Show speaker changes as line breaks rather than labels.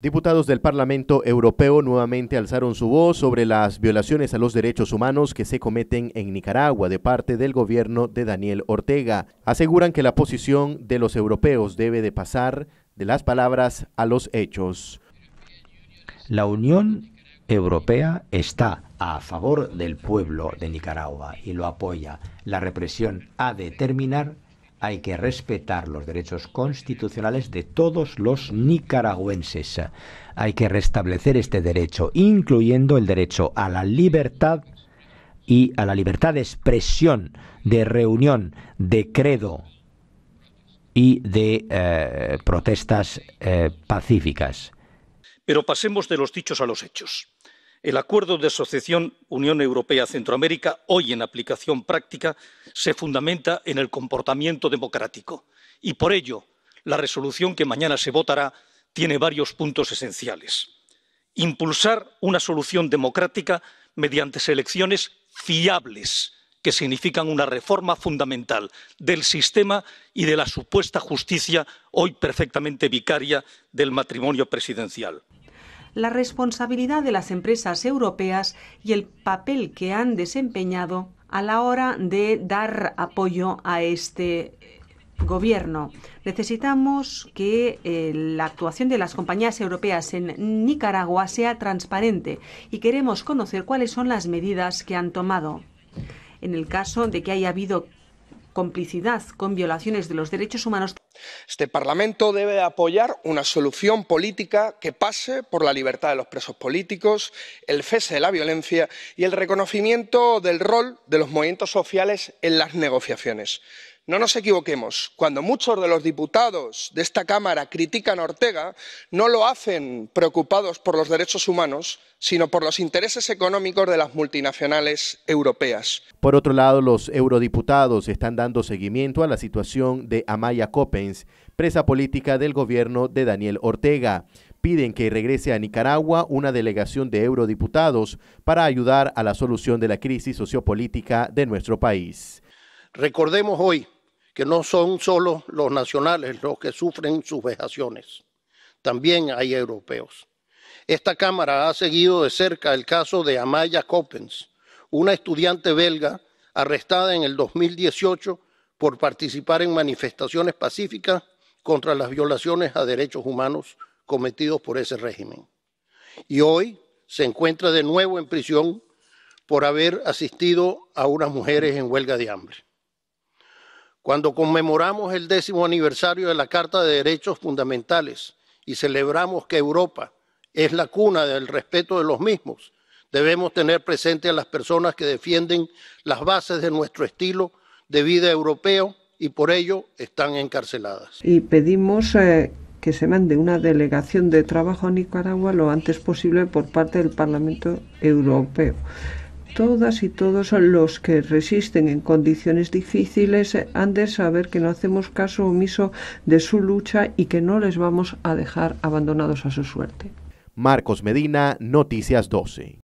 Diputados del Parlamento Europeo nuevamente alzaron su voz sobre las violaciones a los derechos humanos que se cometen en Nicaragua de parte del gobierno de Daniel Ortega. Aseguran que la posición de los europeos debe de pasar de las palabras a los hechos.
La Unión Europea está
a favor del
pueblo de Nicaragua y lo apoya. La represión ha de terminar hay que respetar los derechos constitucionales de todos los nicaragüenses. Hay que restablecer este derecho, incluyendo el derecho a la libertad y a la libertad de expresión, de reunión, de credo y de eh, protestas eh, pacíficas.
Pero pasemos de los dichos a los hechos. El acuerdo de asociación Unión Europea-Centroamérica, hoy en aplicación práctica, se fundamenta en el comportamiento democrático y por ello la resolución que mañana se votará tiene varios puntos esenciales. Impulsar una solución democrática mediante elecciones fiables, que significan una reforma fundamental del sistema y de la supuesta justicia hoy perfectamente vicaria del matrimonio presidencial
la responsabilidad de las empresas europeas y el papel que han desempeñado a la hora de dar apoyo a este eh, gobierno. Necesitamos que eh, la actuación de las compañías europeas en Nicaragua sea transparente y queremos conocer cuáles son las medidas que han tomado. En el caso de que haya habido complicidad con violaciones de los derechos humanos,
este parlamento debe apoyar una solución política que pase por la libertad de los presos políticos el cese de la violencia y el reconocimiento del rol de los movimientos sociales en las negociaciones. no nos equivoquemos cuando muchos de los diputados de esta cámara critican a ortega no lo hacen preocupados por los derechos humanos sino por los intereses económicos de las multinacionales europeas.
por otro lado los eurodiputados están dando seguimiento a la situación de amaya coppens presa política del gobierno de Daniel Ortega. Piden que regrese a Nicaragua una delegación de eurodiputados para ayudar a la solución de la crisis sociopolítica de nuestro país.
Recordemos hoy que no son solo los nacionales los que sufren sus vejaciones, también hay europeos. Esta Cámara ha seguido de cerca el caso de Amaya Coppens, una estudiante belga arrestada en el 2018 por participar en manifestaciones pacíficas contra las violaciones a derechos humanos cometidos por ese régimen. Y hoy se encuentra de nuevo en prisión por haber asistido a unas mujeres en huelga de hambre. Cuando conmemoramos el décimo aniversario de la Carta de Derechos Fundamentales y celebramos que Europa es la cuna del respeto de los mismos, debemos tener presente a las personas que defienden las bases de nuestro estilo de vida europeo y por ello están encarceladas.
Y pedimos eh, que se mande una delegación de trabajo a Nicaragua lo antes posible por parte del Parlamento Europeo. Todas y todos los que resisten en condiciones difíciles han de saber que no hacemos caso omiso de su lucha y que no les vamos a dejar abandonados a su suerte.
Marcos Medina, Noticias 12.